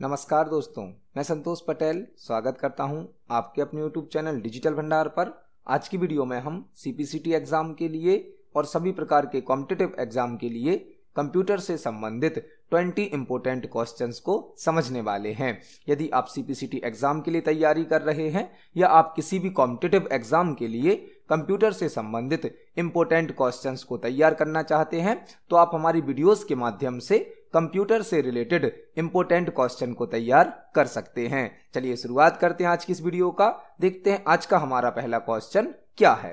नमस्कार दोस्तों मैं संतोष पटेल स्वागत करता हूं आपके अपने YouTube चैनल डिजिटल भंडार पर आज की वीडियो में हम सीपीसीटी एग्जाम के लिए और सभी प्रकार के कॉम्पिटेटिव एग्जाम के लिए कंप्यूटर से संबंधित 20 इंपोर्टेंट क्वेश्चंस को समझने वाले हैं यदि आप सीपीसीटी एग्जाम के लिए तैयारी कर रहे हैं या आप किसी भी कॉम्पिटेटिव एग्जाम के लिए कंप्यूटर से संबंधित इंपॉर्टेंट क्वेश्चंस को तैयार करना चाहते हैं तो आप हमारी वीडियोस के माध्यम से कंप्यूटर से रिलेटेड इंपोर्टेंट क्वेश्चन को तैयार कर सकते हैं चलिए शुरुआत करते हैं आज की इस वीडियो का देखते हैं आज का हमारा पहला क्वेश्चन क्या है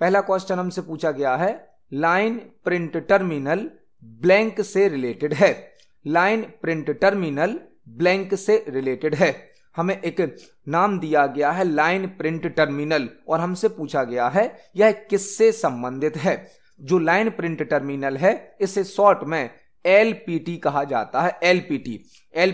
पहला क्वेश्चन हमसे पूछा गया है लाइन प्रिंट टर्मिनल ब्लैंक से रिलेटेड है लाइन प्रिंट टर्मिनल ब्लैंक से रिलेटेड है हमें एक नाम दिया गया है लाइन प्रिंट टर्मिनल और हमसे पूछा गया है यह किससे संबंधित है जो लाइन प्रिंट टर्मिनल है इसे शॉर्ट में एल कहा जाता है एल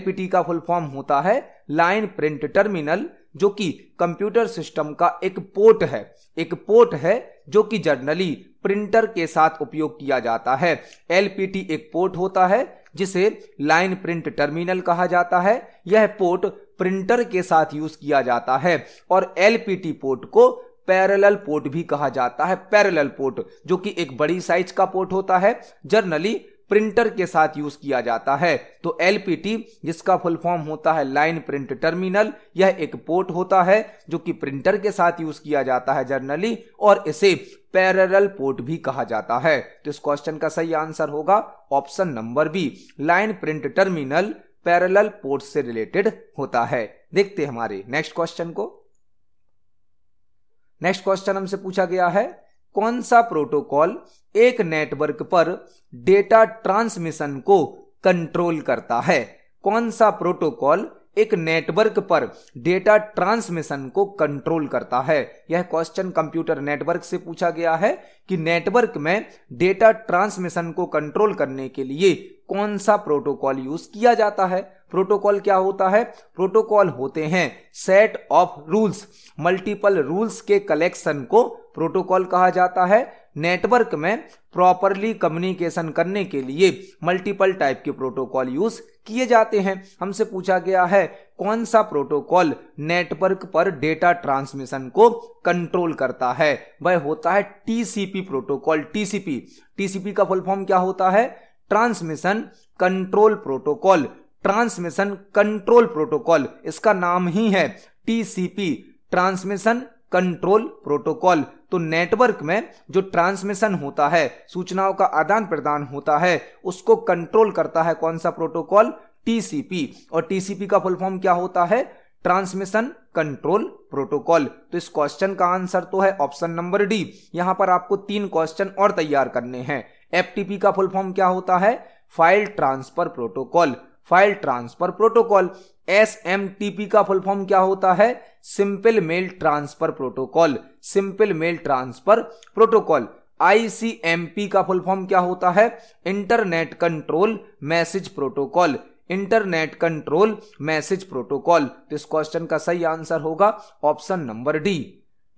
पी का फुल फॉर्म होता है लाइन प्रिंट टर्मिनल जो कि कंप्यूटर सिस्टम का एक पोर्ट है एक पोर्ट है जो कि जर्नली प्रिंटर के साथ उपयोग किया जाता है एल एक पोर्ट होता है जिसे लाइन प्रिंट टर्मिनल कहा जाता है यह पोर्ट प्रिंटर के साथ यूज किया जाता है और एलपीटी पोर्ट को पैरेलल पोर्ट भी कहा जाता है पैरेलल पोर्ट जो कि एक बड़ी साइज का पोर्ट होता है जर्नली प्रिंटर के साथ यूज किया जाता है तो एलपीटी जिसका फुल फॉर्म होता है लाइन प्रिंट टर्मिनल यह एक पोर्ट होता है जो कि प्रिंटर के साथ यूज किया जाता है जर्नली और इसे पैरेलल पोर्ट भी कहा जाता है तो इस क्वेश्चन का सही आंसर होगा option number B line print terminal parallel port से रिलेटेड होता है देखते हैं हमारे नेक्स्ट क्वेश्चन को नेक्स्ट क्वेश्चन हमसे पूछा गया है कौन सा प्रोटोकॉल एक नेटवर्क पर डेटा ट्रांसमिशन को कंट्रोल करता है कौन सा प्रोटोकॉल एक नेटवर्क पर डेटा ट्रांसमिशन को कंट्रोल करता है यह क्वेश्चन कंप्यूटर नेटवर्क से पूछा गया है कि नेटवर्क में डेटा ट्रांसमिशन को कंट्रोल करने के लिए कौन सा प्रोटोकॉल यूज किया जाता है प्रोटोकॉल क्या होता है प्रोटोकॉल होते हैं set of rules multiple rules के कलेक्शन को प्रोटोकॉल कहा जाता है नेटवर्क में प्रॉपरली कम्युनिकेशन करने के लिए मल्टीपल टाइप के प्रोटोकॉल यूज किए जाते हैं हमसे पूछा गया है कौन सा प्रोटोकॉल नेटवर्क पर डेटा ट्रांसमिशन को कंट्रोल करता है वह होता है टीसीपी प्रोटोकॉल टीसीपी टीसीपी का फुल फॉर्म क्या होता है transmission control protocol transmission control protocol इसका नाम ही है टीसीपी ट्रांसमिशन कंट्रोल प्रोटोकॉल तो नेटवर्क में जो ट्रांसमिशन होता है सूचनाओं का आदान प्रदान होता है उसको कंट्रोल करता है कौन सा प्रोटोकॉल टीसीपी और टीसीपी का फुल फॉर्म क्या होता है ट्रांसमिशन कंट्रोल प्रोटोकॉल तो इस क्वेश्चन का आंसर तो है ऑप्शन नंबर डी यहां पर आपको तीन क्वेश्चन और तैयार करने हैं एफटीपी का फुल फॉर्म क्या होता है file transfer protocol file transfer protocol S का फुल फॉर्म क्या होता है simple mail transfer protocol simple mail transfer protocol ICMP का फुल फॉर्म क्या होता है internet control message protocol internet control message protocol तो इस क्वेश्चन का सही आंसर होगा option number D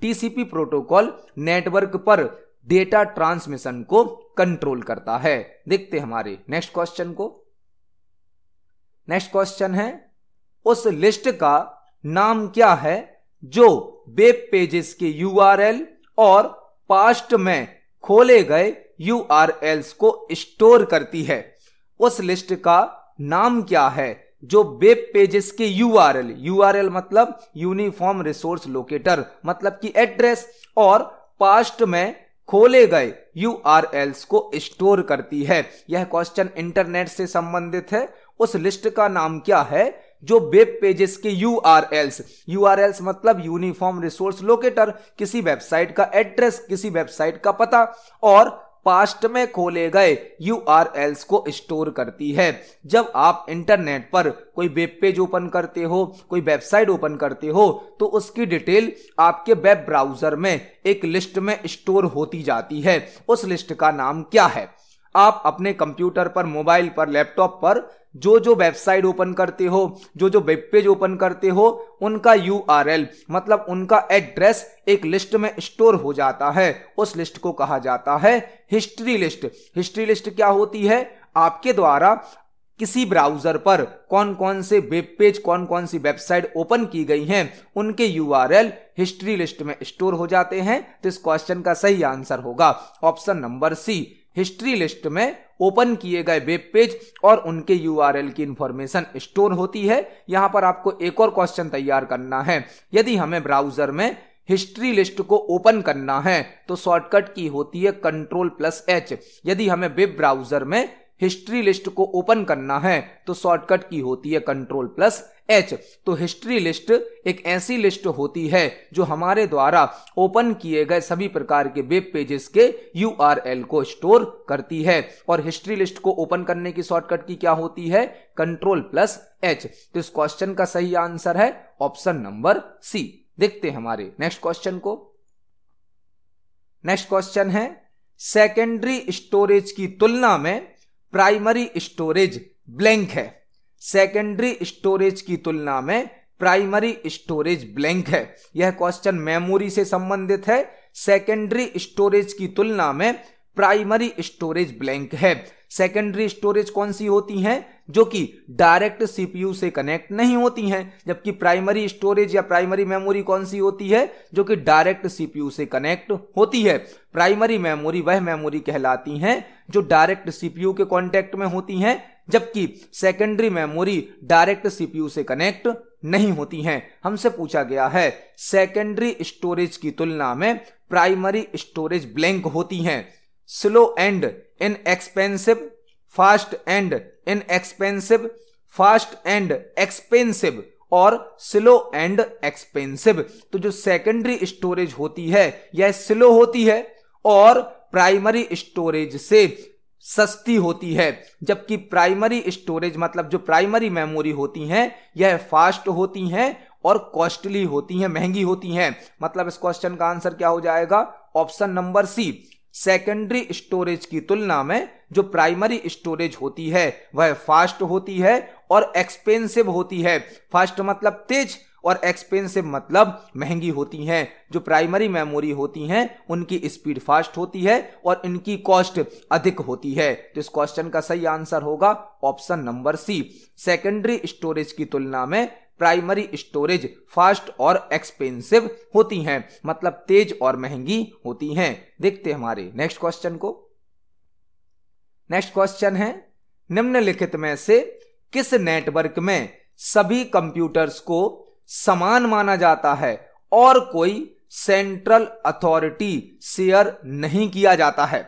TCP protocol network पर डेटा ट्रांसमिशन को कंट्रोल करता है देखते हमारे नेक्स्ट क्वेश्चन को नेक्स्ट क्वेश्चन है उस लिस्ट का नाम क्या है जो वेब पेजेस के यूआरएल और पास्ट में खोले गए यू को स्टोर करती है उस लिस्ट का नाम क्या है जो वेब पेजेस के यूआरएल यूआरएल मतलब यूनिफॉर्म रिसोर्स लोकेटर मतलब कि एड्रेस और पास्ट में खोले गए यू को स्टोर करती है यह क्वेश्चन इंटरनेट से संबंधित है उस लिस्ट का नाम क्या है जो वेब पेजेस के U R Ls U R Ls मतलब यूनिफॉर्म रिसोर्स लोकेटर किसी वेबसाइट का एड्रेस किसी वेबसाइट का पता और पास्ट में खोले गए यू आर एल्स को स्टोर करती है जब आप इंटरनेट पर कोई वेब पेज ओपन करते हो कोई वेबसाइट ओपन करते हो तो उसकी डिटेल आपके वेब ब्राउजर में एक लिस्ट में स्टोर होती जाती है उस लिस्ट का नाम क्या है आप अपने कंप्यूटर पर मोबाइल पर लैपटॉप पर जो जो वेबसाइट ओपन करते हो जो जो वेब पेज ओपन करते हो उनका यू मतलब उनका एड्रेस एक लिस्ट में स्टोर हो जाता है उस लिस्ट को कहा जाता है हिस्ट्री लिस्ट हिस्ट्री लिस्ट क्या होती है आपके द्वारा किसी ब्राउजर पर कौन कौन से वेब पेज कौन कौन सी वेबसाइट ओपन की गई हैं उनके यू हिस्ट्री लिस्ट में स्टोर हो जाते हैं तो इस क्वेश्चन का सही आंसर होगा option number C history list में ओपन किए गए वेब पेज और उनके यूआरएल की इंफॉर्मेशन स्टोर होती है यहां पर आपको एक और क्वेश्चन तैयार करना है यदि हमें ब्राउजर में हिस्ट्री लिस्ट को ओपन करना है तो शॉर्टकट की होती है कंट्रोल प्लस एच यदि हमें वेब ब्राउजर में हिस्ट्री लिस्ट को ओपन करना है तो शॉर्टकट की होती है कंट्रोल प्लस एच तो हिस्ट्री लिस्ट एक ऐसी लिस्ट होती है जो हमारे द्वारा ओपन किए गए सभी प्रकार के वेब पेजेस के यू को स्टोर करती है और हिस्ट्री लिस्ट को ओपन करने की शॉर्टकट की क्या होती है कंट्रोल प्लस एच तो इस क्वेश्चन का सही आंसर है ऑप्शन नंबर सी देखते हैं हमारे नेक्स्ट क्वेश्चन को नेक्स्ट क्वेश्चन है सेकेंडरी स्टोरेज की तुलना में प्राइमरी स्टोरेज ब्लैंक है सेकेंडरी स्टोरेज की तुलना में प्राइमरी स्टोरेज ब्लैंक है यह क्वेश्चन मेमोरी से संबंधित है सेकेंडरी स्टोरेज की तुलना में प्राइमरी स्टोरेज ब्लैंक है सेकेंडरी स्टोरेज कौन सी होती हैं जो कि डायरेक्ट सीपीयू से कनेक्ट नहीं होती हैं जबकि प्राइमरी स्टोरेज या प्राइमरी मेमोरी कौन सी होती है जो कि डायरेक्ट सीपीयू से कनेक्ट होती है प्राइमरी मेमोरी वह मेमोरी कहलाती हैं जो डायरेक्ट सीपीयू के कॉन्टेक्ट में होती हैं जबकि सेकेंडरी मेमोरी डायरेक्ट सीपीयू से कनेक्ट नहीं होती हैं हमसे पूछा गया है सेकेंडरी स्टोरेज की तुलना में प्राइमरी स्टोरेज ब्लैंक होती हैं slow and inexpensive fast and inexpensive fast and expensive और स्लो एंड एक्सपेंसिव तो जो सेकेंडरी स्टोरेज होती है यह स्लो होती है और प्राइमरी स्टोरेज से सस्ती होती है जबकि प्राइमरी स्टोरेज मतलब जो प्राइमरी मेमोरी होती हैं यह फास्ट होती हैं और कॉस्टली होती हैं महंगी होती हैं मतलब इस क्वेश्चन का आंसर क्या हो जाएगा option number C secondary storage की तुलना में जो प्राइमरी स्टोरेज होती है वह फास्ट होती है और एक्सपेंसिव होती है फास्ट मतलब तेज और एक्सपेंसिव मतलब महंगी होती हैं जो प्राइमरी मेमोरी होती हैं उनकी स्पीड फास्ट होती है और इनकी कॉस्ट अधिक होती है तो इस क्वेश्चन का सही आंसर होगा option number C secondary storage की तुलना में प्राइमरी स्टोरेज फास्ट और एक्सपेंसिव होती हैं मतलब तेज और महंगी होती हैं देखते हमारे नेक्स्ट क्वेश्चन को नेक्स्ट क्वेश्चन है निम्नलिखित में से किस नेटवर्क में सभी कंप्यूटर्स को समान माना जाता है और कोई सेंट्रल अथॉरिटी शेयर नहीं किया जाता है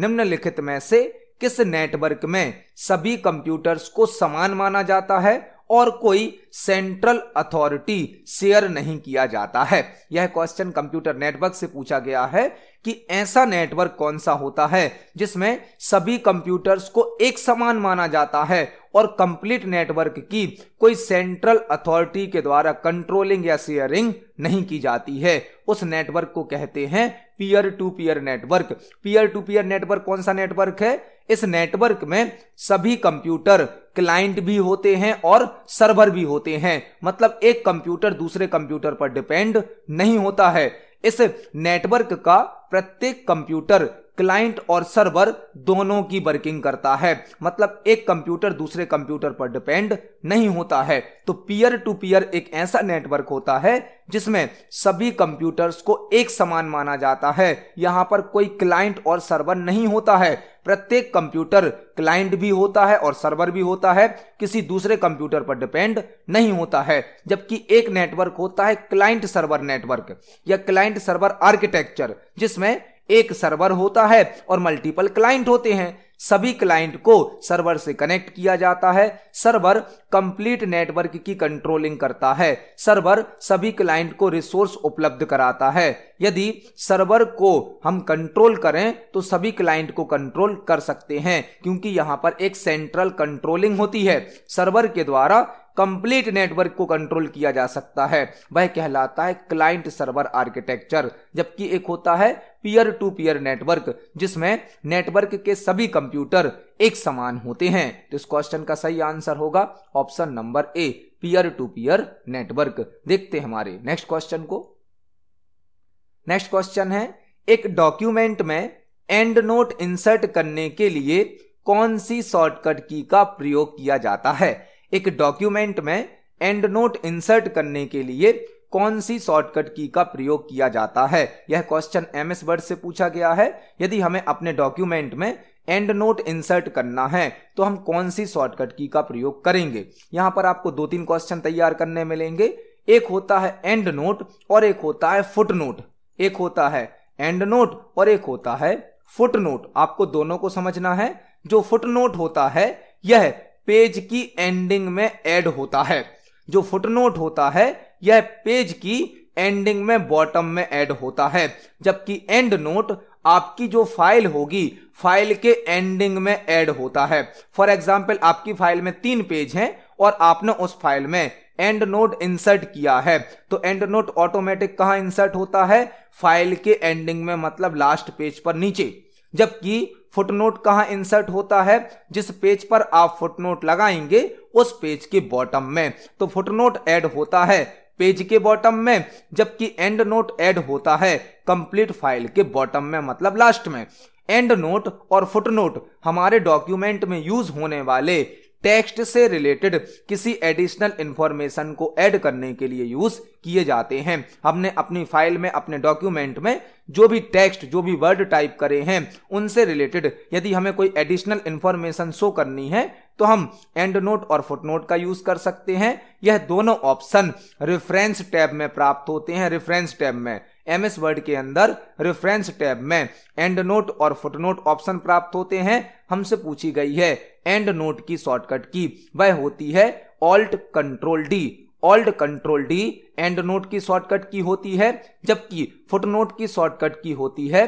निम्नलिखित में से किस नेटवर्क में सभी कंप्यूटर्स को समान माना जाता है और कोई सेंट्रल अथॉरिटी शेयर नहीं किया जाता है यह क्वेश्चन कंप्यूटर नेटवर्क से पूछा गया है कि ऐसा नेटवर्क कौन सा होता है जिसमें सभी कंप्यूटर्स को एक समान माना जाता है और कंप्लीट नेटवर्क की कोई सेंट्रल अथॉरिटी के द्वारा कंट्रोलिंग या शेयरिंग नहीं की जाती है उस नेटवर्क को कहते हैं peer to peer network peer to peer network कौन सा नेटवर्क है इस नेटवर्क में सभी कंप्यूटर क्लाइंट भी होते हैं और सर्वर भी होते हैं मतलब एक कंप्यूटर दूसरे कंप्यूटर पर डिपेंड नहीं होता है इस नेटवर्क का प्रत्येक कंप्यूटर क्लाइंट और सर्वर दोनों की वर्किंग करता है मतलब एक कंप्यूटर दूसरे कंप्यूटर पर डिपेंड नहीं होता है तो पीयर टू पीयर एक ऐसा नेटवर्क होता है जिसमें सभी कंप्यूटर्स को एक समान माना जाता है यहां पर कोई क्लाइंट और सर्वर नहीं होता है प्रत्येक कंप्यूटर क्लाइंट भी होता है और सर्वर भी होता है किसी दूसरे कंप्यूटर पर डिपेंड नहीं होता है जबकि एक नेटवर्क होता है क्लाइंट सर्वर नेटवर्क या क्लाइंट सर्वर आर्किटेक्चर जिसमें एक सर्वर होता है और मल्टीपल क्लाइंट होते हैं सभी क्लाइंट को सर्वर से कनेक्ट किया जाता है सर्वर कंप्लीट नेटवर्क की कंट्रोलिंग करता है सर्वर सभी क्लाइंट को रिसोर्स उपलब्ध कराता है यदि सर्वर को हम कंट्रोल करें तो सभी क्लाइंट को कंट्रोल कर सकते हैं क्योंकि यहां पर एक सेंट्रल कंट्रोलिंग होती है सर्वर के द्वारा कंप्लीट नेटवर्क को कंट्रोल किया जा सकता है वह कहलाता है क्लाइंट सर्वर आर्किटेक्चर जबकि एक होता है पीयर टू पीयर नेटवर्क जिसमें नेटवर्क के सभी कंप्यूटर एक समान होते हैं तो इस क्वेश्चन का सही आंसर होगा option number A peer to peer network देखते हैं हमारे नेक्स्ट क्वेश्चन को नेक्स्ट क्वेश्चन है एक डॉक्यूमेंट में एंड नोट इंसर्ट करने के लिए कौन सी शॉर्टकट की का प्रयोग किया जाता है एक डॉक्यूमेंट में एंड नोट इंसर्ट करने के लिए कौन सी शॉर्टकट की का प्रयोग किया जाता है यह क्वेश्चन एम एस वर्ड से पूछा गया है यदि हमें अपने डॉक्यूमेंट में एंड नोट इंसर्ट करना है तो हम कौन सी शॉर्टकट की का प्रयोग करेंगे यहां पर आपको दो तीन क्वेश्चन तैयार करने मिलेंगे एक होता है एंड नोट और एक होता है फुट नोट एक होता है एंड नोट और एक होता है फुट नोट आपको दोनों को समझना है जो फुट नोट होता है यह पेज की एंडिंग में ऐड होता है जो फुटनोट होता है यह पेज की एंडिंग में बॉटम में ऐड होता है जबकि एंड नोट आपकी जो फाइल होगी फाइल के एंडिंग में ऐड होता है फॉर एग्जाम्पल आपकी फाइल में तीन पेज हैं और आपने उस फाइल में एंड नोट इंसर्ट किया है तो एंड नोट ऑटोमेटिक कहा इंसर्ट होता है फाइल के एंडिंग में मतलब लास्ट पेज पर नीचे जबकि फुटनोट कहाँ इंसर्ट होता है जिस पेज पर आप फुटनोट लगाएंगे उस पेज के बॉटम में तो फुटनोट ऐड होता है पेज के बॉटम में जबकि एंड नोट ऐड होता है कंप्लीट फाइल के बॉटम में मतलब लास्ट में एंड नोट और फुटनोट हमारे डॉक्यूमेंट में यूज होने वाले टेक्स्ट से रिलेटेड किसी एडिशनल इंफॉर्मेशन को ऐड करने के लिए यूज किए जाते हैं हमने अपनी फाइल में अपने डॉक्यूमेंट में जो भी टेक्स्ट जो भी वर्ड टाइप करे हैं उनसे रिलेटेड यदि हमें कोई एडिशनल इंफॉर्मेशन शो करनी है तो हम एंड नोट और फुटनोट का यूज कर सकते हैं यह दोनों ऑप्शन रेफरेंस टैब में प्राप्त होते हैं रेफरेंस टैब में एम एस वर्ड के अंदर रेफरेंस टैब में एंड नोट और फुटनोट ऑप्शन प्राप्त होते हैं हमसे पूछी गई है एंड नोट की शॉर्टकट की वह होती है Alt control D Alt control D endnote की शॉर्टकट की होती है जबकि फुटनोट की शॉर्टकट की होती है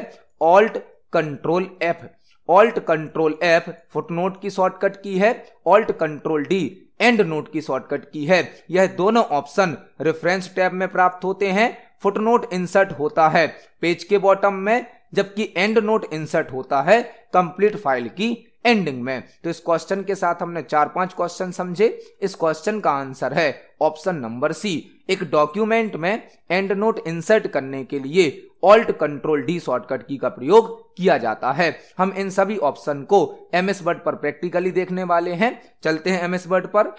Alt control F Alt control F footnote की शॉर्टकट की है Alt control D endnote की शॉर्टकट की है यह दोनों ऑप्शन रेफरेंस टैब में प्राप्त होते हैं फुटनोट इंसर्ट होता है पेज के बॉटम में जबकि एंड नोट इंसर्ट होता है कंप्लीट फाइल की एंडिंग में तो इस क्वेश्चन के साथ हमने चार पांच क्वेश्चन समझे इस क्वेश्चन का आंसर है ऑप्शन नंबर सी एक डॉक्यूमेंट में एंड नोट इंसर्ट करने के लिए ऑल्ट कंट्रोल डी शॉर्टकट की का प्रयोग किया जाता है हम इन सभी ऑप्शन को एम एस वर्ड पर प्रैक्टिकली देखने वाले हैं चलते हैं एम एस वर्ड पर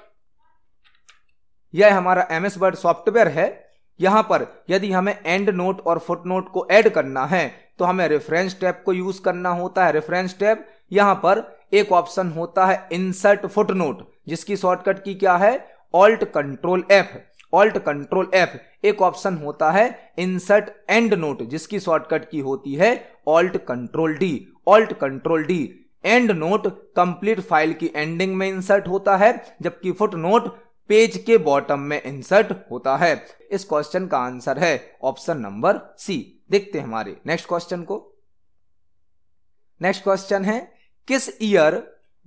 यह हमारा एम एस वर्ड सॉफ्टवेयर है यहां पर यदि हमें एंड नोट और फुट नोट को ऐड करना है तो हमें रेफरेंस टैब को यूज करना होता है रेफरेंस टैब यहां पर एक ऑप्शन होता है इंसर्ट फुटनोट जिसकी शॉर्टकट की क्या है Alt control F Alt control F एक ऑप्शन होता है इंसर्ट एंड नोट जिसकी शॉर्टकट की होती है Alt control D Alt control D endnote complete file की एंडिंग में इंसर्ट होता है जबकि फुट नोट पेज के बॉटम में इंसर्ट होता है इस क्वेश्चन का आंसर है ऑप्शन नंबर सी देखते हैं हमारे नेक्स्ट क्वेश्चन को नेक्स्ट क्वेश्चन है किस ईयर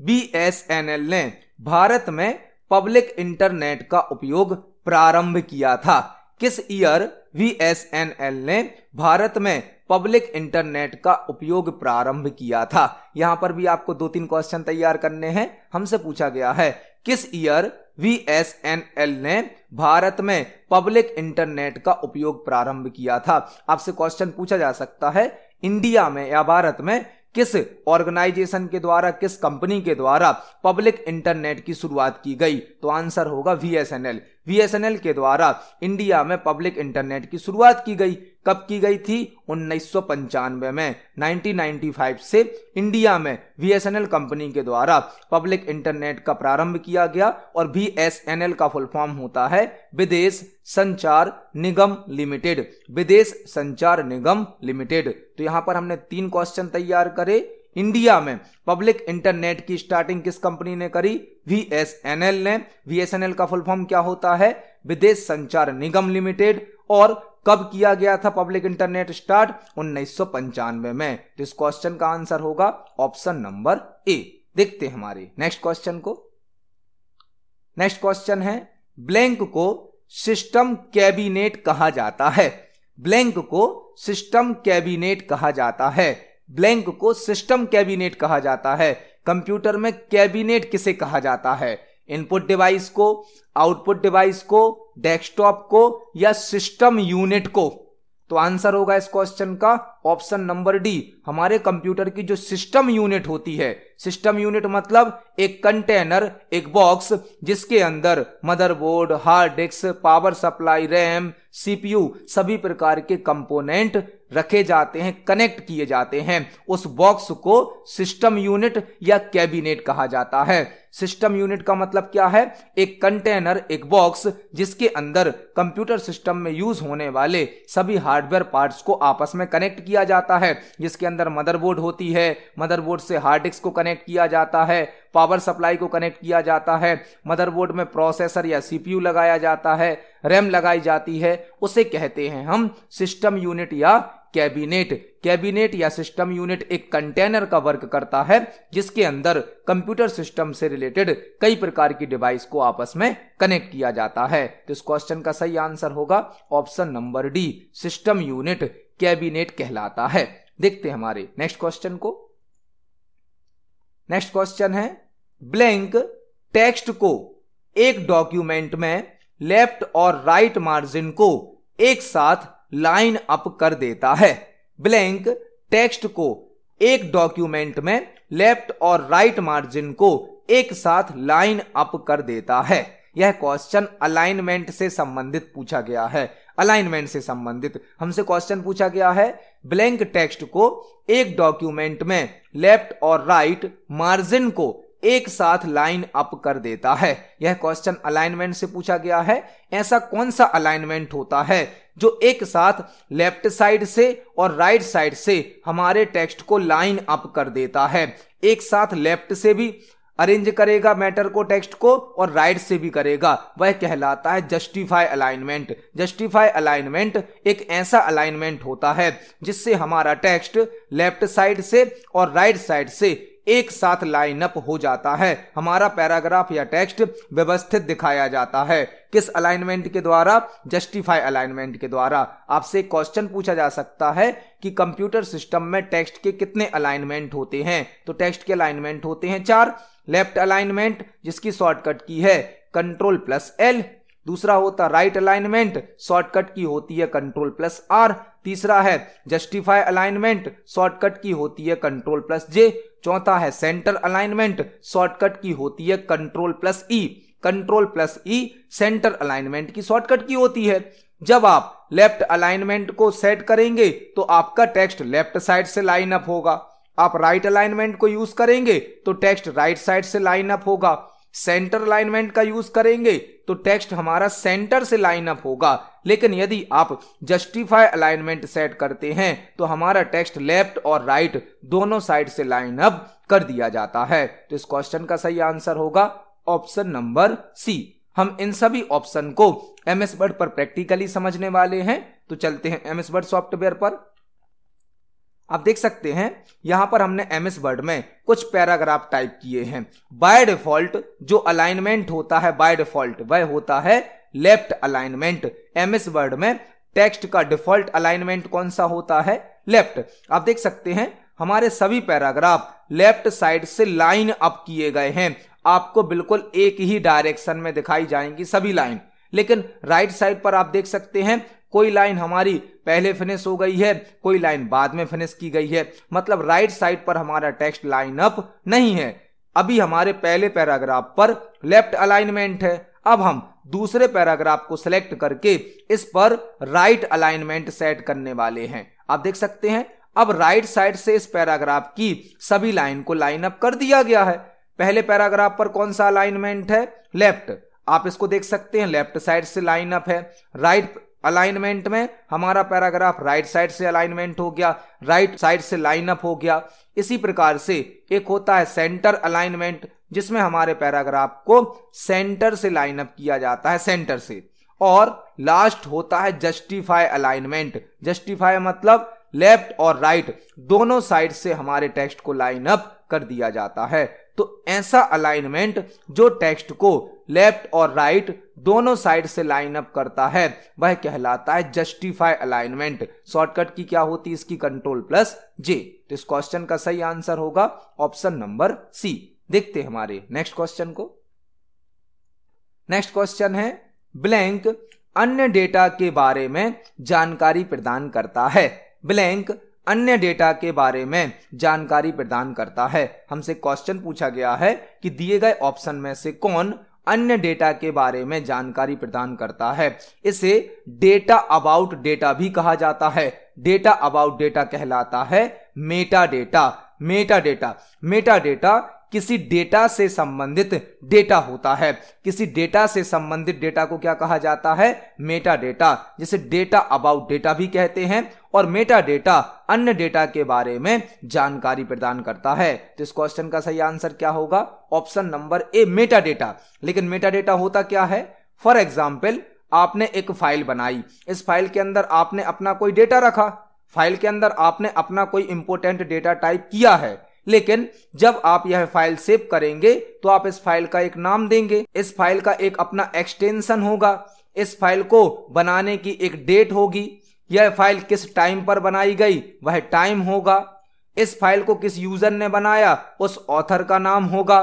बीएसएनएल ने भारत में पब्लिक इंटरनेट का उपयोग प्रारंभ किया था किस ईयर वीएसएनएल ने भारत में पब्लिक इंटरनेट का उपयोग प्रारंभ किया था यहां पर भी आपको दो तीन क्वेश्चन तैयार करने हैं हमसे पूछा गया है किस ईयर वीएसएनएल ने भारत में पब्लिक इंटरनेट का उपयोग प्रारंभ किया था आपसे क्वेश्चन पूछा जा सकता है इंडिया में या भारत में किस ऑर्गेनाइजेशन के द्वारा किस कंपनी के द्वारा पब्लिक इंटरनेट की शुरुआत की गई तो आंसर होगा वी बीएसएनएल के द्वारा इंडिया में पब्लिक इंटरनेट की शुरुआत की गई कब की गई थी उन्नीस में 1995 से इंडिया में बीएसएनएल कंपनी के द्वारा पब्लिक इंटरनेट का प्रारंभ किया गया और बीएसएनएल का फुल फॉर्म होता है विदेश संचार निगम लिमिटेड विदेश संचार निगम लिमिटेड तो यहां पर हमने तीन क्वेश्चन तैयार करे इंडिया में पब्लिक इंटरनेट की स्टार्टिंग किस कंपनी ने करी वी एस एन एल ने वी एस एन एल का फुल फॉर्म क्या होता है विदेश संचार निगम लिमिटेड और कब किया गया था पब्लिक इंटरनेट स्टार्ट उन्नीस में तो इस क्वेश्चन का आंसर होगा ऑप्शन नंबर ए देखते हैं हमारे नेक्स्ट क्वेश्चन को नेक्स्ट क्वेश्चन है ब्लैंक को सिस्टम कैबिनेट कहा जाता है ब्लैंक को सिस्टम कैबिनेट कहा जाता है ब्लैंक को सिस्टम कैबिनेट कहा जाता है कंप्यूटर में कैबिनेट किसे कहा जाता है इनपुट डिवाइस को आउटपुट डिवाइस को डेस्कटॉप को या सिस्टम यूनिट को तो आंसर होगा इस क्वेश्चन का ऑप्शन नंबर डी हमारे कंप्यूटर की जो सिस्टम यूनिट होती है सिस्टम यूनिट मतलब एक कंटेनर एक बॉक्स जिसके अंदर motherboard hard disk power supply RAM CPU सभी प्रकार के कंपोनेंट रखे जाते हैं कनेक्ट किए जाते हैं उस बॉक्स को सिस्टम यूनिट या कैबिनेट कहा जाता है सिस्टम यूनिट का मतलब क्या है एक कंटेनर एक बॉक्स जिसके अंदर कंप्यूटर सिस्टम में यूज होने वाले सभी हार्डवेयर पार्ट्स को आपस में कनेक्ट किया जाता है जिसके अंदर मदरबोर्ड होती है मदरबोर्ड से हार्ड डिस्क को कनेक्ट किया जाता है पावर सप्लाई को कनेक्ट किया जाता है मदरबोर्ड में प्रोसेसर या सीपीयू लगाया जाता है रैम लगाई जाती है उसे कहते हैं हम सिस्टम यूनिट या कैबिनेट कैबिनेट या सिस्टम यूनिट एक कंटेनर का वर्क करता है जिसके अंदर कंप्यूटर सिस्टम से रिलेटेड कई प्रकार की डिवाइस को आपस में कनेक्ट किया जाता है तो इस क्वेश्चन का सही आंसर होगा option number D system unit cabinet कहलाता है देखते हैं हमारे नेक्स्ट क्वेश्चन को नेक्स्ट क्वेश्चन है ब्लैंक टेक्स्ट को एक डॉक्यूमेंट में लेफ्ट और राइट मार्जिन को एक साथ लाइन अप कर देता है ब्लैंक टेक्स्ट को एक डॉक्यूमेंट में लेफ्ट और राइट मार्जिन को एक साथ लाइन अप कर देता है यह क्वेश्चन अलाइनमेंट से संबंधित पूछा गया है अलाइनमेंट से संबंधित हमसे क्वेश्चन पूछा गया है ब्लैंक टेक्स्ट को एक डॉक्यूमेंट में लेफ्ट और राइट मार्जिन को एक साथ लाइन अप कर देता है यह क्वेश्चन अलाइनमेंट से पूछा गया है ऐसा कौन सा अलाइनमेंट होता है जो एक साथ लेफ्ट साइड से और राइट right साइड से हमारे टेक्स्ट को लाइन अप कर देता है एक साथ लेफ्ट से भी अरेंज करेगा मैटर को टेक्स्ट को और राइट से भी करेगा वह कहलाता है जस्टिफाई अलाइनमेंट जस्टिफाई अलाइनमेंट एक ऐसा अलाइनमेंट होता है जिससे हमारा टेक्स्ट लेफ्ट साइड से और राइट right साइड से एक साथ लाइनअप हो जाता है हमारा पैराग्राफ या टेक्स्ट व्यवस्थित दिखाया जाता है किस अलाइनमेंट के द्वारा जस्टिफाई अलाइनमेंट के द्वारा आपसे क्वेश्चन पूछा जा सकता है कि कंप्यूटर सिस्टम में टेक्स्ट के कितने अलाइनमेंट होते हैं तो टेक्स्ट के अलाइनमेंट होते हैं चार लेफ्ट अलाइनमेंट जिसकी शॉर्टकट की है कंट्रोल प्लस एल दूसरा होता राइट अलाइनमेंट शॉर्टकट की होती है कंट्रोल प्लस आर तीसरा है जस्टिफाई अलाइनमेंट शॉर्टकट की होती है कंट्रोल प्लस जे चौथा है सेंटर अलाइनमेंट शॉर्टकट की होती है control plus E control plus E centre alignment की शॉर्टकट की होती है जब आप लेफ्ट अलाइनमेंट को सेट करेंगे तो आपका टेक्स्ट लेफ्ट साइड से लाइन अप होगा आप राइट right अलाइनमेंट को यूज करेंगे तो टेक्स्ट राइट साइड से लाइन अप होगा सेंटर अलाइनमेंट का यूज करेंगे तो टेक्स्ट हमारा सेंटर से लाइन अप होगा लेकिन यदि आप जस्टिफाई अलाइनमेंट सेट करते हैं तो हमारा टेक्स्ट लेफ्ट और राइट दोनों साइड से लाइन अप कर दिया जाता है तो इस क्वेश्चन का सही आंसर होगा ऑप्शन नंबर सी हम इन सभी ऑप्शन को एमएस वर्ड पर प्रैक्टिकली समझने वाले हैं तो चलते हैं एमएस वर्ड सॉफ्टवेयर पर आप देख सकते हैं यहां पर हमने एमएस वर्ड में कुछ पैराग्राफ टाइप किए हैं बाय डिफॉल्ट जो अलाइनमेंट होता है बाय डिफॉल्ट वह होता है लेफ्ट अलाइनमेंट एमएस वर्ड में टेक्स्ट का डिफॉल्ट अलाइनमेंट कौन सा होता है लेफ्ट आप देख सकते हैं हमारे सभी पैराग्राफ लेफ्ट साइड से लाइन अप किए गए हैं आपको बिल्कुल एक ही डायरेक्शन में दिखाई जाएंगी सभी लाइन लेकिन राइट right साइड पर आप देख सकते हैं कोई लाइन हमारी पहले फिनिश हो गई है कोई लाइन बाद में फिनिश की गई है मतलब राइट साइड पर हमारा टेक्स्ट लाइन अप नहीं है अभी हमारे पहले पैराग्राफ पर लेफ्ट अलाइनमेंट है अब हम दूसरे पैराग्राफ को सिलेक्ट करके इस पर राइट अलाइनमेंट सेट करने वाले हैं आप देख सकते हैं अब राइट साइड से इस पैराग्राफ की सभी लाइन को लाइन अप कर दिया गया है पहले पैराग्राफ पर कौन सा अलाइनमेंट है लेफ्ट आप इसको देख सकते हैं लेफ्ट साइड से लाइन अप है राइट अलाइनमेंट में हमारा पैराग्राफ राइट साइड से अलाइनमेंट हो गया राइट साइड से लाइन अप हो गया इसी प्रकार से एक होता है सेंटर अलाइनमेंट जिसमें हमारे पैराग्राफ को सेंटर से लाइन अप किया जाता है सेंटर से और लास्ट होता है जस्टिफाई अलाइनमेंट जस्टिफाई मतलब लेफ्ट और राइट दोनों साइड से हमारे टेक्स्ट को लाइन अप कर दिया जाता है तो ऐसा अलाइनमेंट जो टेक्स्ट को लेफ्ट और राइट दोनों साइड से लाइन अप करता है वह कहलाता है जस्टिफाई अलाइनमेंट शॉर्टकट की क्या होती है इसकी कंट्रोल प्लस जे तो इस क्वेश्चन का सही आंसर होगा ऑप्शन नंबर सी देखते हमारे नेक्स्ट क्वेश्चन को नेक्स्ट क्वेश्चन है ब्लैंक अन्य डेटा के बारे में जानकारी प्रदान करता है ब्लैंक अन्य डेटा के बारे में जानकारी प्रदान करता है हमसे क्वेश्चन पूछा गया है कि दिए गए ऑप्शन में से कौन अन्य डेटा के बारे में जानकारी प्रदान करता है इसे डेटा अबाउट डेटा भी कहा जाता है डेटा अबाउट डेटा कहलाता है metadata metadata metadata किसी डेटा से संबंधित डेटा होता है किसी डेटा से संबंधित डेटा को क्या कहा जाता है मेटा डेटा जिसे डेटा अबाउट डेटा भी कहते हैं और मेटा डेटा अन्य डेटा के बारे में जानकारी प्रदान करता है तो इस क्वेश्चन का सही आंसर क्या होगा option number A metadata लेकिन मेटा डेटा होता क्या है फॉर एग्जाम्पल आपने एक फाइल बनाई इस फाइल के अंदर आपने अपना कोई डेटा रखा फाइल के अंदर आपने अपना कोई इंपोर्टेंट डेटा टाइप किया है लेकिन जब आप यह फाइल सेव करेंगे तो आप इस फाइल का एक नाम देंगे इस फाइल का एक अपना एक्सटेंशन होगा इस फाइल को बनाने की एक डेट होगी यह फाइल किस टाइम पर बनाई गई वह टाइम होगा इस फाइल को किस यूजर ने बनाया उस ऑथर का नाम होगा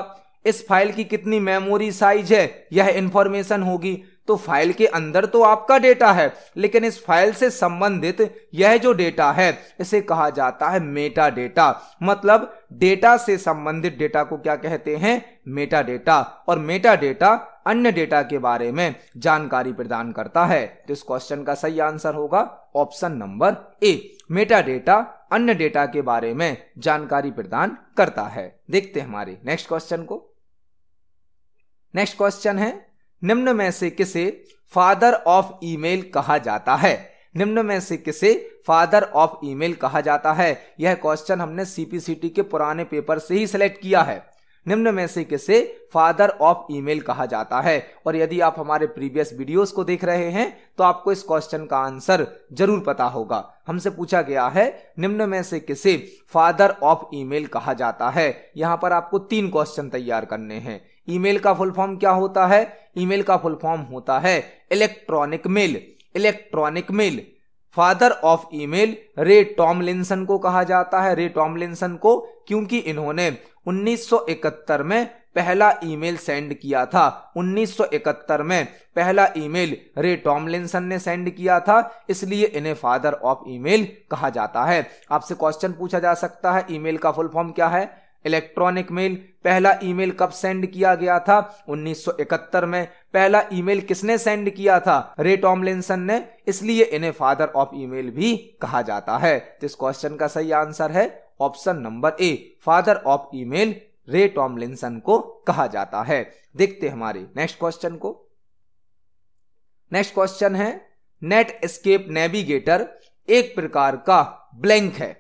इस फाइल की कितनी मेमोरी साइज है यह इंफॉर्मेशन होगी तो फाइल के अंदर तो आपका डेटा है लेकिन इस फाइल से संबंधित यह जो डेटा है इसे कहा जाता है मेटा डेटा मतलब डेटा से संबंधित डेटा को क्या कहते हैं मेटा डेटा और मेटा डेटा अन्य डेटा के बारे में जानकारी प्रदान करता है तो इस क्वेश्चन का सही आंसर होगा option number A metadata अन्य डेटा के बारे में जानकारी प्रदान करता है देखते हमारे नेक्स्ट क्वेश्चन को नेक्स्ट क्वेश्चन है निम्न में से किसे फादर ऑफ ईमेल कहा जाता है निम्न में से किसे फादर ऑफ ईमेल कहा जाता है यह क्वेश्चन हमने सीपीसीटी के पुराने पेपर से ही सिलेक्ट किया है निम्न में से किसे फादर ऑफ ईमेल कहा जाता है और यदि आप हमारे प्रीवियस वीडियोस को देख रहे हैं तो आपको इस क्वेश्चन का आंसर जरूर पता होगा हमसे पूछा गया है निम्न में से किसे फादर ऑफ ईमेल कहा जाता है यहां पर आपको तीन क्वेश्चन तैयार करने हैं ईमेल का फुल फॉर्म क्या होता है ईमेल का फुल फॉर्म होता है electronic mail electronic mail father of email Ray Tomlinson को कहा जाता है रे टॉमलिंसन को क्योंकि इन्होंने 1971 में पहला ईमेल सेंड किया था 1971 में पहला ईमेल रे टॉमलिंसन ने सेंड किया था इसलिए इन्हें फादर ऑफ ईमेल कहा जाता है आपसे क्वेश्चन पूछा जा सकता है ईमेल का फुल फॉर्म क्या है इलेक्ट्रॉनिक मेल पहला ईमेल कब सेंड किया गया था 1971 में पहला ईमेल किसने सेंड किया था रे टॉमलिनसन ने इसलिए इन्हें फादर ऑफ ईमेल भी कहा जाता है इस क्वेश्चन का सही आंसर है option number A father of email Ray Tomlinson को कहा जाता है देखते हमारे नेक्स्ट क्वेश्चन को नेक्स्ट क्वेश्चन है नेट स्केप नेविगेटर एक प्रकार का ब्लैंक है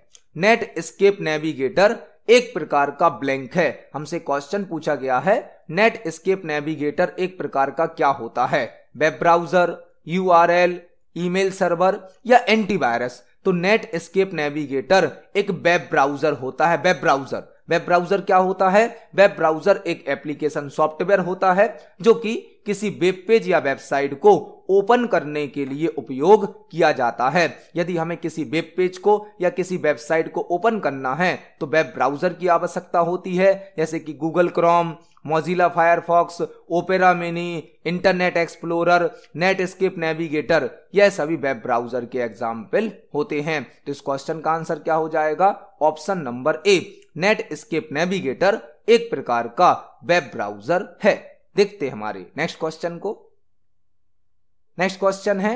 नेट स्केप नेविगेटर एक प्रकार का ब्लैंक है हमसे क्वेश्चन पूछा गया है नेट स्केप नेविगेटर एक प्रकार का क्या होता है web browser U R L email server या एंटीवायरस तो नेट स्केप नेविगेटर एक वेब ब्राउजर होता है वेब ब्राउजर वेब ब्राउजर क्या होता है वेब ब्राउजर एक एप्लीकेशन सॉफ्टवेयर होता है जो कि किसी वेब पेज या वेबसाइट को ओपन करने के लिए उपयोग किया जाता है यदि हमें किसी वेब पेज को या किसी वेबसाइट को ओपन करना है तो वेब ब्राउजर की आवश्यकता होती है जैसे कि Google Chrome Mozilla Firefox Opera Mini Internet Explorer Netscape Navigator यह सभी वेब ब्राउजर के एग्जाम्पल होते हैं तो इस क्वेश्चन का आंसर क्या हो जाएगा option number A Netscape Navigator एक प्रकार का वेब ब्राउजर है देखते हमारे नेक्स्ट क्वेश्चन को नेक्स्ट क्वेश्चन है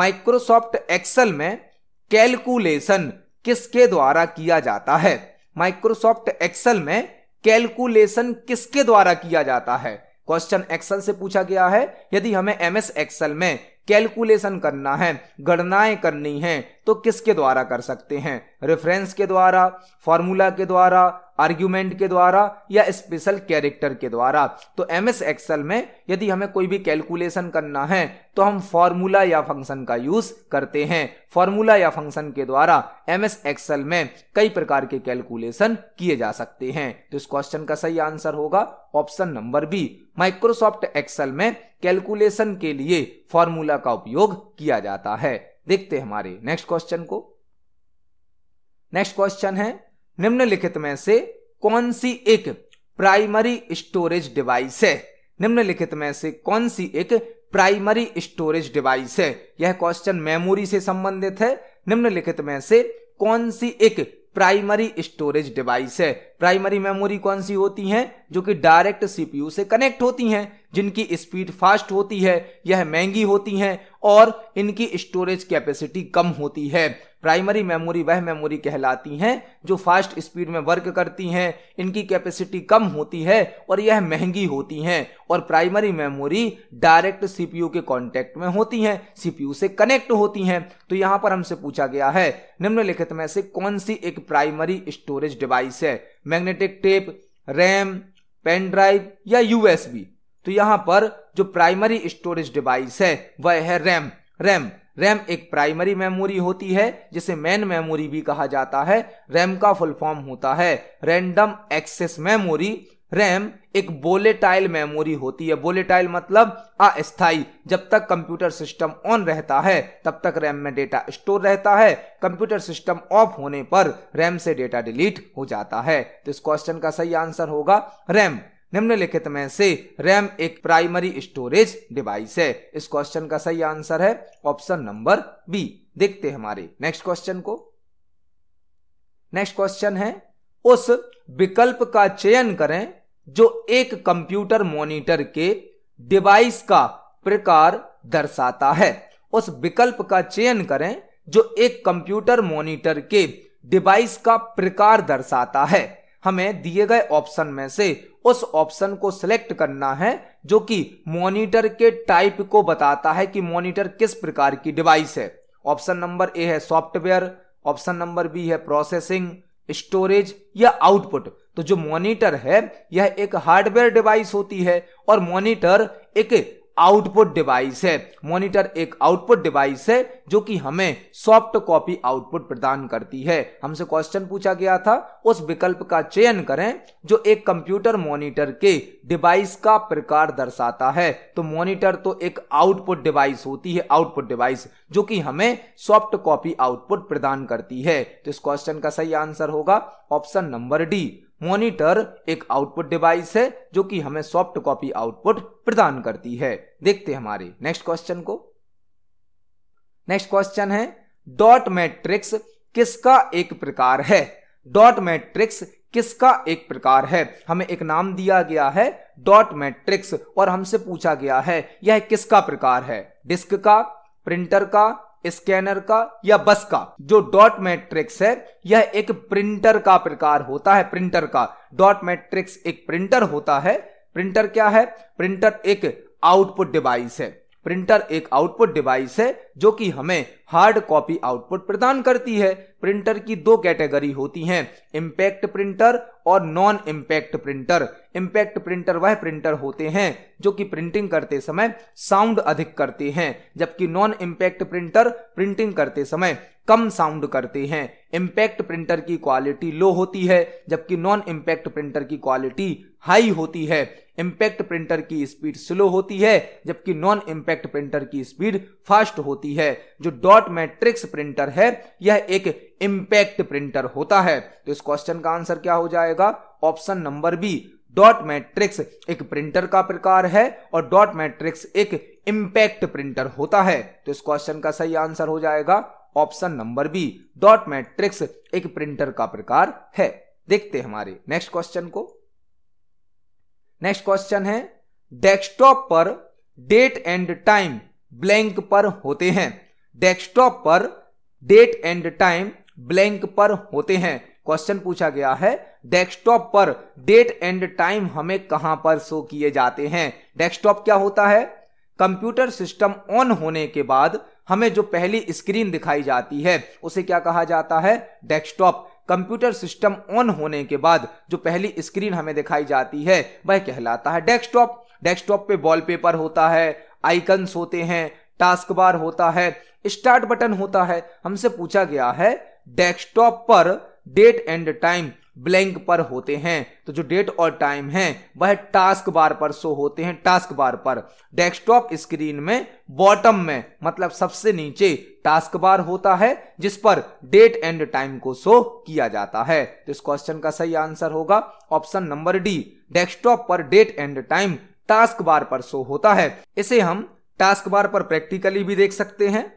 माइक्रोसॉफ्ट एक्सेल में कैलकुलेशन किसके द्वारा किया जाता है माइक्रोसॉफ्ट एक्सेल में कैलकुलेशन किसके द्वारा किया जाता है क्वेश्चन एक्सेल से पूछा गया है यदि हमें एमएस एक्सेल में कैलकुलेशन करना है गणनाएं करनी है तो किसके द्वारा कर सकते हैं रेफरेंस के द्वारा फॉर्मूला के द्वारा आर्ग्यूमेंट के द्वारा या स्पेशल कैरेक्टर के द्वारा तो एम एस एक्सएल में यदि हमें कोई भी कैलकुलेशन करना है तो हम फॉर्मूला या फंक्शन का यूज करते हैं फॉर्मूला या फंक्शन के द्वारा एम एस एक्सएल में कई प्रकार के कैलकुलेशन किए जा सकते हैं तो इस क्वेश्चन का सही आंसर होगा option number B Microsoft Excel में कैलकुलेशन के लिए फॉर्मूला का उपयोग किया जाता है देखते हैं हमारे नेक्स्ट क्वेश्चन को नेक्स्ट क्वेश्चन है निम्नलिखित में से कौन सी एक प्राइमरी स्टोरेज डिवाइस है निम्नलिखित में से कौन सी एक प्राइमरी स्टोरेज डिवाइस है यह क्वेश्चन मेमोरी से संबंधित है निम्नलिखित में से कौन सी एक प्राइमरी स्टोरेज डिवाइस है प्राइमरी मेमोरी कौन सी होती हैं जो कि डायरेक्ट सीपीयू से कनेक्ट होती हैं जिनकी स्पीड फास्ट होती है यह महंगी होती हैं और इनकी स्टोरेज कैपेसिटी कम होती है प्राइमरी मेमोरी वह मेमोरी कहलाती हैं जो फास्ट स्पीड में वर्क करती हैं इनकी कैपेसिटी कम होती है और यह महंगी होती हैं और प्राइमरी मेमोरी डायरेक्ट सीपीयू के कांटेक्ट में होती हैं सीपीयू से कनेक्ट होती हैं तो यहां पर हमसे पूछा गया है निम्नलिखित में से कौन सी एक प्राइमरी स्टोरेज डिवाइस है magnetic tape RAM pen drive या यूएसबी तो यहां पर जो प्राइमरी स्टोरेज डिवाइस है वह है रैम रैम रैम एक प्राइमरी मेमोरी होती है जिसे मेन मेमोरी भी कहा जाता है रैम का फुल फॉर्म होता है रैंडम एक्सेस मेमोरी रैम एक बोलेटाइल मेमोरी होती है बोलेटाइल मतलब अस्थाई जब तक कंप्यूटर सिस्टम ऑन रहता है तब तक रैम में डेटा स्टोर रहता है कंप्यूटर सिस्टम ऑफ होने पर रैम से डेटा डिलीट हो जाता है तो इस क्वेश्चन का सही आंसर होगा रैम निम्नलिखित में से रैम एक प्राइमरी स्टोरेज डिवाइस है इस क्वेश्चन का सही आंसर है ऑप्शन नंबर बी देखते हैं हमारे नेक्स्ट क्वेश्चन को नेक्स्ट क्वेश्चन है उस विकल्प का चयन करें जो एक कंप्यूटर मॉनिटर के डिवाइस का प्रकार दर्शाता है उस विकल्प का चयन करें जो एक कंप्यूटर मॉनिटर के डिवाइस का प्रकार दर्शाता है हमें दिए गए ऑप्शन में से उस ऑप्शन को सिलेक्ट करना है जो कि मॉनिटर के टाइप को बताता है कि मॉनिटर किस प्रकार की डिवाइस है ऑप्शन नंबर ए है सॉफ्टवेयर ऑप्शन नंबर बी है प्रोसेसिंग स्टोरेज या आउटपुट तो जो मॉनिटर है यह एक हार्डवेयर डिवाइस होती है और मॉनिटर एक आउटपुट डिवाइस है मॉनिटर एक आउटपुट डिवाइस है जो कि हमें सॉफ्ट कॉपी आउटपुट प्रदान करती है हमसे क्वेश्चन पूछा गया था उस विकल्प का चयन करें जो एक कंप्यूटर मॉनिटर के डिवाइस का प्रकार दर्शाता है तो मॉनिटर तो एक आउटपुट डिवाइस होती है आउटपुट डिवाइस जो कि हमें सॉफ्ट कॉपी आउटपुट प्रदान करती है तो इस क्वेश्चन का सही आंसर होगा ऑप्शन नंबर डी मॉनिटर एक आउटपुट डिवाइस है जो कि हमें सॉफ्ट कॉपी आउटपुट प्रदान करती है देखते हमारे नेक्स्ट क्वेश्चन को नेक्स्ट क्वेश्चन है डॉट मैट्रिक्स किसका एक प्रकार है डॉट मैट्रिक्स किसका एक प्रकार है हमें एक नाम दिया गया है डॉट मैट्रिक्स और हमसे पूछा गया है यह किसका प्रकार है डिस्क का प्रिंटर का स्कैनर का या बस का जो डॉट मैट्रिक्स है यह एक प्रिंटर का प्रकार होता है प्रिंटर का डॉट मैट्रिक्स एक प्रिंटर होता है प्रिंटर क्या है प्रिंटर एक आउटपुट डिवाइस है प्रिंटर एक आउटपुट डिवाइस है जो कि हमें हार्ड कॉपी आउटपुट प्रदान करती है प्रिंटर की दो कैटेगरी होती हैं इम्पैक्ट प्रिंटर और non impact printer impact printer वह प्रिंटर होते हैं जो कि प्रिंटिंग करते समय साउंड अधिक करते हैं जबकि नॉन इम्पैक्ट प्रिंटर प्रिंटिंग करते समय कम साउंड करते हैं इम्पैक्ट प्रिंटर की क्वालिटी लो होती है जबकि नॉन इम्पैक्ट प्रिंटर की क्वालिटी हाई होती है इम्पैक्ट प्रिंटर की स्पीड स्लो होती है जबकि नॉन इम्पैक्ट प्रिंटर की स्पीड फास्ट होती है जो डॉट मैट्रिक्स प्रिंटर है यह एक इम्पैक्ट प्रिंटर होता है तो इस क्वेश्चन का आंसर क्या हो जाएगा option number B dot matrix एक प्रिंटर का प्रकार है और डॉट मैट्रिक्स एक इम्पैक्ट प्रिंटर होता है तो इस क्वेश्चन का सही आंसर हो जाएगा option number B dot matrix एक प्रिंटर का प्रकार है देखते हमारे नेक्स्ट क्वेश्चन को नेक्स्ट क्वेश्चन है डेस्कटॉप पर डेट एंड टाइम ब्लैंक पर होते हैं डेस्कटॉप पर डेट एंड टाइम ब्लैंक पर होते हैं क्वेश्चन पूछा गया है डेस्कटॉप पर डेट एंड टाइम हमें कहां पर शो किए जाते हैं डेस्कटॉप क्या होता है कंप्यूटर सिस्टम ऑन होने के बाद हमें जो पहली स्क्रीन दिखाई जाती है उसे क्या कहा जाता है डेस्कटॉप कंप्यूटर सिस्टम ऑन होने के बाद जो पहली स्क्रीन हमें दिखाई जाती है वह कहलाता है डेस्कटॉप डेस्कटॉप पे वॉलपेपर होता है आइकन्स होते हैं टास्क बार होता है स्टार्ट बटन होता है हमसे पूछा गया है डेस्कटॉप पर डेट एंड टाइम ब्लैंक पर होते हैं तो जो डेट और टाइम है वह टास्क बार पर शो होते हैं टास्क बार पर डेस्कटॉप स्क्रीन में बॉटम में मतलब सबसे नीचे टास्क बार होता है जिस पर डेट एंड टाइम को शो किया जाता है तो इस क्वेश्चन का सही आंसर होगा ऑप्शन नंबर डी डेस्कटॉप पर date and time taskbar पर शो होता है इसे हम टास्क बार पर प्रैक्टिकली भी देख सकते हैं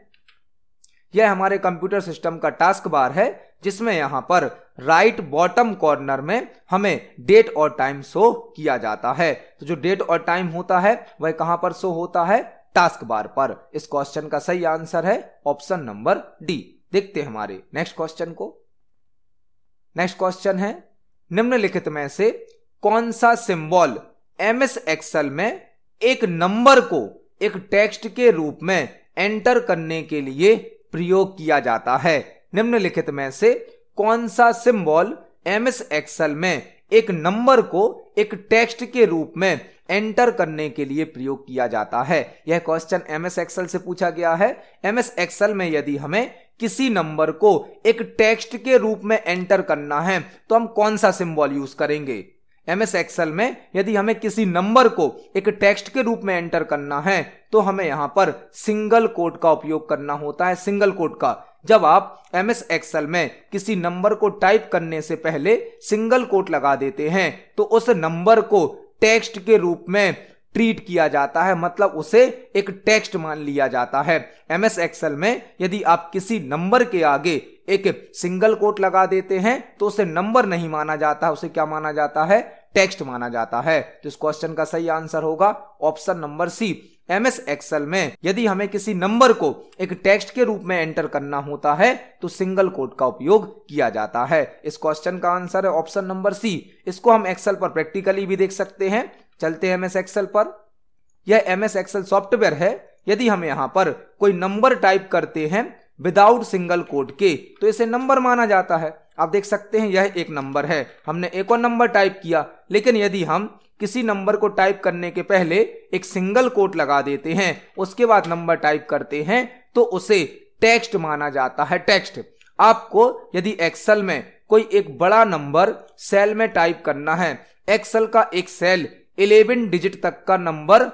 यह हमारे कंप्यूटर सिस्टम का टास्क बार है जिसमें यहां पर राइट बॉटम कॉर्नर में हमें डेट और टाइम शो किया जाता है तो जो डेट और टाइम होता है वह कहां पर शो होता है टास्क बार पर इस क्वेश्चन का सही आंसर है ऑप्शन नंबर डी देखते हैं हमारे नेक्स्ट क्वेश्चन को नेक्स्ट क्वेश्चन है निम्नलिखित में से कौन सा सिंबल एम एस एक्सएल में एक नंबर को एक टेक्स्ट के रूप में एंटर करने के लिए प्रयोग किया जाता है निम्नलिखित में से कौन सा सिंबल एम एस में एक नंबर को एक टेक्स्ट के रूप में एंटर करने के लिए प्रयोग किया जाता है यह क्वेश्चन एम एस से पूछा गया है एम एस में यदि हमें किसी नंबर को एक टेक्स्ट के रूप में एंटर करना है तो हम कौन सा सिंबल यूज करेंगे एम एस एक्सएल में यदि हमें किसी नंबर को एक टेक्स्ट के रूप में एंटर करना है तो हमें यहां पर सिंगल कोट का उपयोग करना होता है सिंगल कोट का जब आप एम एस एक्सएल में किसी नंबर को टाइप करने से पहले सिंगल कोट लगा देते हैं तो उस नंबर को टेक्स्ट के रूप में ट्रीट किया जाता है मतलब उसे एक टेक्स्ट मान लिया जाता है एम एस एक्सएल में यदि आप किसी नंबर के आगे एक सिंगल कोट लगा देते हैं तो उसे नंबर नहीं माना जाता उसे क्या माना जाता है टेक्स्ट माना जाता है तो इस क्वेश्चन का सही आंसर होगा option number C MS S Excel में यदि हमें किसी नंबर को एक टेक्स्ट के रूप में एंटर करना होता है तो सिंगल कोड का उपयोग किया जाता है इस क्वेश्चन का आंसर है ऑप्शन नंबर सी इसको हम एक्सेल पर प्रैक्टिकली भी देख सकते हैं चलते हैं एमएस एक्सेल पर यह एमएस एक्सेल सॉफ्टवेयर है यदि हम यहां पर कोई नंबर टाइप करते हैं विदाउट सिंगल कोड के तो इसे नंबर माना जाता है आप देख सकते हैं यह एक नंबर है हमने एक और नंबर टाइप किया लेकिन यदि हम किसी नंबर को टाइप करने के पहले एक सिंगल कोट लगा देते हैं उसके बाद नंबर टाइप करते हैं तो उसे टेक्स्ट माना जाता है टेक्स्ट आपको यदि एक्सेल में कोई एक बड़ा नंबर सेल में टाइप करना है एक्सेल का एक सेल इलेवन डिजिट तक का नंबर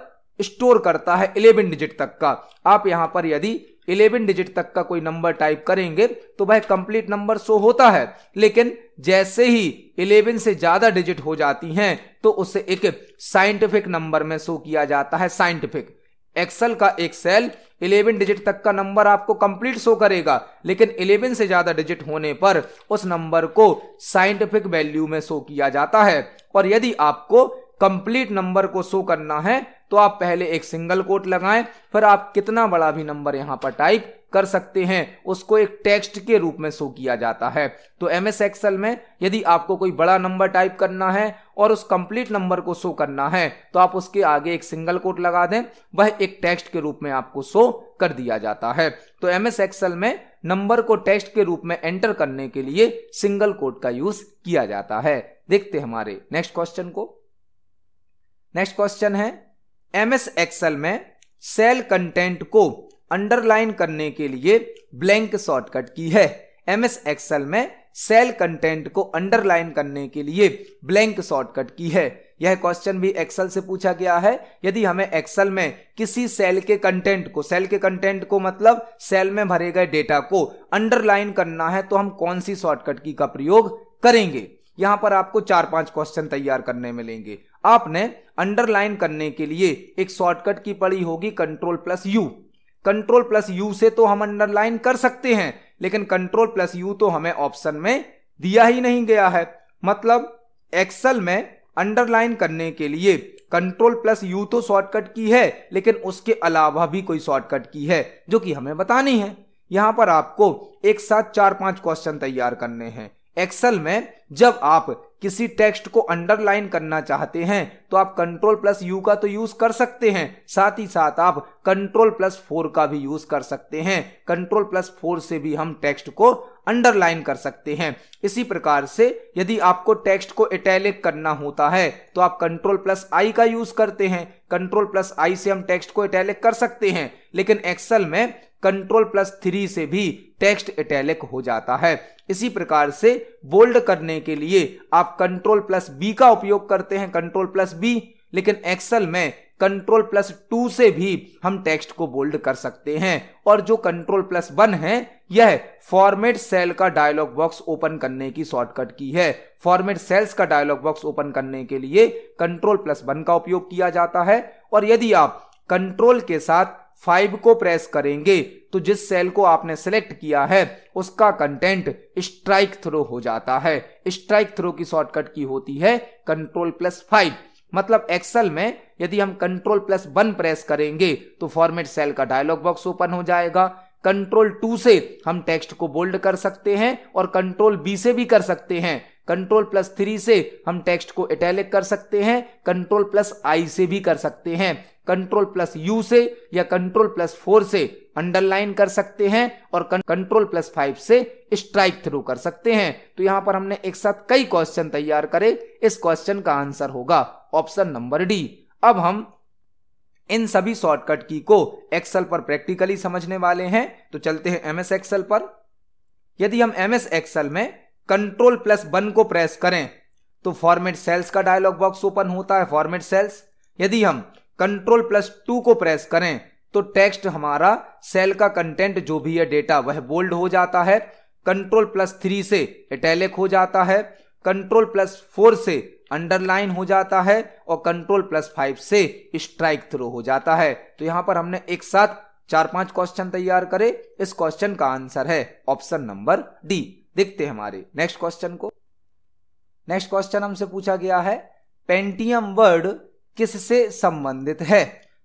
स्टोर करता है इलेवन डिजिट तक का आप यहां पर यदि इलेवन डिजिट तक का कोई नंबर टाइप करेंगे तो वह कंप्लीट नंबर शो होता है लेकिन जैसे ही इलेवन से ज्यादा डिजिट हो जाती हैं तो उसे एक साइंटिफिक नंबर में शो किया जाता है साइंटिफिक एक्सेल का एक सेल 11 डिजिट तक का नंबर आपको कंप्लीट शो करेगा लेकिन 11 से ज़्यादा डिजिट होने पर उस नंबर को साइंटिफिक वैल्यू में शो किया जाता है और यदि आपको कंप्लीट नंबर को शो करना है तो आप पहले एक सिंगल कोट लगाएं फिर आप कितना बड़ा भी नंबर यहां पर टाइप कर सकते हैं उसको एक टेक्स्ट के रूप में शो किया जाता है तो एम एस एक्सल में यदि आपको कोई बड़ा नंबर टाइप करना है और उस कंप्लीट नंबर को शो करना है तो आप उसके आगे एक सिंगल कोट लगा दें वह एक टेक्स्ट के रूप में आपको शो कर दिया जाता है तो एम एस एक्सल में नंबर को टेक्स्ट के रूप में एंटर करने के लिए सिंगल कोट का यूज किया जाता है देखते हमारे नेक्स्ट क्वेश्चन को नेक्स्ट क्वेश्चन है एम एस एक्सएल में सेल कंटेंट को अंडरलाइन करने के लिए ब्लैंक शॉर्टकट की है एम एस एक्सएल में सेल कंटेंट को अंडरलाइन करने के लिए ब्लैंक शॉर्टकट की है यह क्वेश्चन भी एक्सेल से पूछा गया है यदि हमें एक्सेल में किसी सेल के कंटेंट को सेल के कंटेंट को मतलब सेल में भरे गए डेटा को अंडरलाइन करना है तो हम कौन सी शॉर्टकट की का प्रयोग करेंगे यहां पर आपको चार पांच क्वेश्चन तैयार करने मिलेंगे आपने अंडरलाइन करने के लिए एक शॉर्टकट की पड़ी होगी control plus U control plus U से तो हम अंडरलाइन कर सकते हैं लेकिन कंट्रोल प्लस यू तो हमें ऑप्शन में दिया ही नहीं गया है मतलब एक्सेल में अंडरलाइन करने के लिए कंट्रोल प्लस यू तो शॉर्टकट की है लेकिन उसके अलावा भी कोई शॉर्टकट की है जो कि हमें बतानी है यहां पर आपको एक साथ चार पांच क्वेश्चन तैयार करने हैं एक्सेल में जब आप किसी टेक्स्ट को अंडरलाइन करना चाहते हैं तो आप कंट्रोल प्लस यू का तो यूज कर सकते हैं साथ ही साथ आप कंट्रोल प्लस फोर का भी यूज कर सकते हैं कंट्रोल प्लस फोर से भी हम टेक्स्ट को अंडरलाइन कर सकते हैं इसी प्रकार से यदि आपको टेक्स्ट को इटैलिक करना होता है तो आप कंट्रोल प्लस आई का यूज करते हैं कंट्रोल प्लस आई से हम टेक्स्ट को इटैलिक कर सकते हैं लेकिन एक्सेल में कंट्रोल प्लस थ्री से भी टेक्स्ट इटैलिक हो जाता है इसी प्रकार से बोल्ड करने के लिए आप कंट्रोल प्लस बी का उपयोग करते हैं कंट्रोल प्लस बी लेकिन एक्सेल में कंट्रोल प्लस टू से भी हम टेक्स्ट को बोल्ड कर सकते हैं और जो कंट्रोल प्लस वन है यह फॉर्मेट सेल का डायलॉग बॉक्स ओपन करने की शॉर्टकट की है फॉर्मेट सेल्स का डायलॉग बॉक्स ओपन करने के लिए कंट्रोल प्लस वन का उपयोग किया जाता है और यदि आप कंट्रोल के साथ फाइव को प्रेस करेंगे तो जिस सेल को आपने सेलेक्ट किया है उसका कंटेंट स्ट्राइक थ्रो हो जाता है स्ट्राइक थ्रो की शॉर्टकट की होती है कंट्रोल प्लस फाइव मतलब एक्सेल में यदि हम कंट्रोल प्लस वन प्रेस करेंगे तो फॉर्मेट सेल का डायलॉग बॉक्स ओपन हो जाएगा कंट्रोल टू से हम टेक्स्ट को बोल्ड कर सकते हैं और कंट्रोल बी से भी कर सकते हैं कंट्रोल प्लस थ्री से हम टेक्स्ट को इटैलिक कर सकते हैं कंट्रोल प्लस आई से भी कर सकते हैं कंट्रोल प्लस यू से या कंट्रोल प्लस फोर से अंडरलाइन कर सकते हैं और कंट्रोल प्लस फाइव से स्ट्राइक थ्रू कर सकते हैं तो यहां पर हमने एक साथ कई क्वेश्चन तैयार करे इस क्वेश्चन का आंसर होगा ऑप्शन नंबर डी अब हम इन सभी शॉर्टकट की को एक्सेल पर प्रैक्टिकली समझने वाले हैं तो चलते हैं एमएस एक्सेल पर यदि हम एमएस एक्सेल में कंट्रोल प्लस वन को प्रेस करें तो फॉर्मेट सेल्स का डायलॉग बॉक्स ओपन होता है फॉर्मेट सेल्स यदि हम कंट्रोल प्लस टू को प्रेस करें तो टेक्स्ट हमारा सेल का कंटेंट जो भी है डेटा वह बोल्ड हो जाता है कंट्रोल प्लस थ्री से इटैलिक हो जाता है कंट्रोल प्लस फोर से अंडरलाइन हो जाता है और कंट्रोल प्लस फाइव से स्ट्राइक थ्रो हो जाता है तो यहां पर हमने एक साथ चार पांच क्वेश्चन तैयार करे इस क्वेश्चन का आंसर है ऑप्शन नंबर डी दिखते हमारे नेक्स्ट क्वेश्चन को नेक्स्ट क्वेश्चन हमसे पूछा गया है पेंटियम वर्ड किससे संबंधित है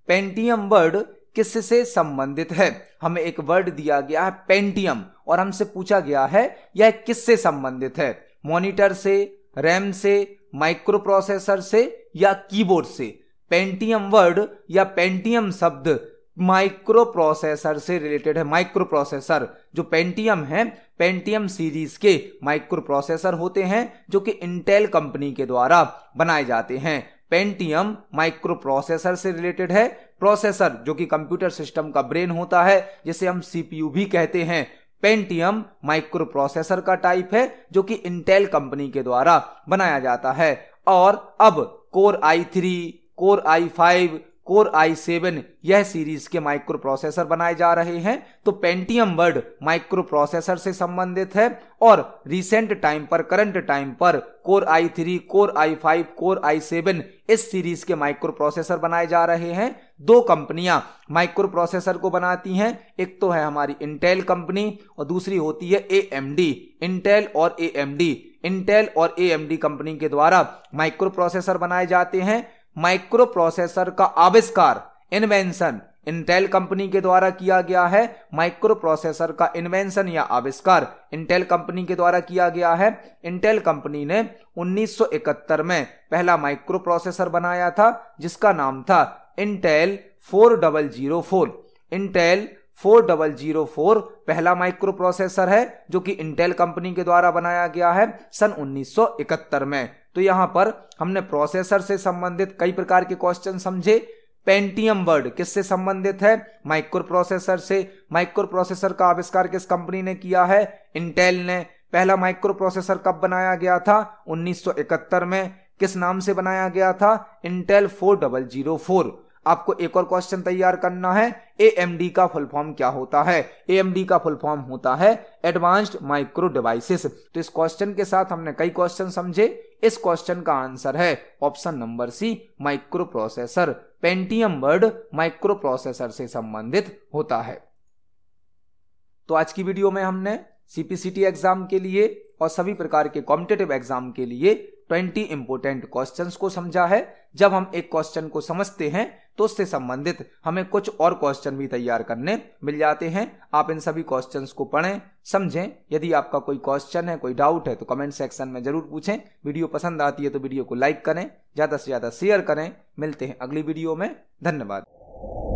पेंटियम वर्ड किससे संबंधित है हमें एक वर्ड दिया गया है पेंटियम और हमसे पूछा गया है यह किससे संबंधित है मॉनिटर से रैम से माइक्रो प्रोसेसर से या कीबोर्ड से पेंटियम वर्ड या पेंटियम शब्द माइक्रो प्रोसेसर से रिलेटेड है माइक्रो प्रोसेसर जो पेंटियम है पेंटियम सीरीज के माइक्रो प्रोसेसर होते हैं जो कि इंटेल कंपनी के द्वारा बनाए जाते हैं पेंटियम माइक्रो प्रोसेसर से रिलेटेड है प्रोसेसर जो कि कंप्यूटर सिस्टम का ब्रेन होता है जिसे हम सीपीयू भी कहते हैं पेंटियम माइक्रो प्रोसेसर का टाइप है जो कि इंटेल कंपनी के द्वारा बनाया जाता है और अब core I three core I five core I seven यह सीरीज के माइक्रो प्रोसेसर बनाए जा रहे हैं तो पेंटियम वर्ड माइक्रो प्रोसेसर से संबंधित है और रिसेंट टाइम पर करंट टाइम पर core I three core I five core I seven इस सीरीज के माइक्रो प्रोसेसर बनाए जा रहे हैं दो कंपनियां माइक्रो प्रोसेसर को बनाती हैं एक तो है हमारी इंटेल कंपनी और दूसरी होती है ए एम डी इंटेल और ए एम डी इंटेल और ए एम डी कंपनी के द्वारा माइक्रो प्रोसेसर बनाए जाते हैं प्रोसेसर का आविष्कार इन्वेंशन इंटेल कंपनी के द्वारा किया गया है माइक्रो प्रोसेसर का इन्वेंशन या आविष्कार इंटेल कंपनी के द्वारा किया गया है इंटेल कंपनी ने 1971 में पहला माइक्रो प्रोसेसर बनाया था जिसका नाम था Intel 4004 Intel four double zero four पहला माइक्रो प्रोसेसर है जो कि इंटेल कंपनी के द्वारा बनाया गया है सन 1971 में तो यहां पर हमने प्रोसेसर से संबंधित कई प्रकार के क्वेश्चन समझे पेंटियम वर्ड किससे संबंधित है माइक्रो प्रोसेसर से माइक्रो प्रोसेसर का आविष्कार किस कंपनी ने किया है इंटेल ने पहला माइक्रो प्रोसेसर कब बनाया गया था 1971 में किस नाम से बनाया गया था इंटेल 4004 आपको एक और क्वेश्चन तैयार करना है ए का फुल फॉर्म क्या होता है ए का फुल फॉर्म होता है एडवांस्ड माइक्रो डिवाइसेस तो इस क्वेश्चन के साथ हमने कई क्वेश्चन समझे इस क्वेश्चन का आंसर है option number C microprocessor Pentium word microprocessor से संबंधित होता है तो आज की वीडियो में हमने सीपीसीटी एग्जाम के लिए और सभी प्रकार के कॉम्पिटेटिव एग्जाम के लिए 20 इंपोर्टेंट क्वेश्चंस को समझा है जब हम एक क्वेश्चन को समझते हैं तो उससे संबंधित हमें कुछ और क्वेश्चन भी तैयार करने मिल जाते हैं आप इन सभी क्वेश्चन को पढ़ें समझें यदि आपका कोई क्वेश्चन है कोई डाउट है तो कमेंट सेक्शन में जरूर पूछें वीडियो पसंद आती है तो वीडियो को लाइक करें ज़्यादा से ज़्यादा शेयर करें मिलते हैं अगली वीडियो में धन्यवाद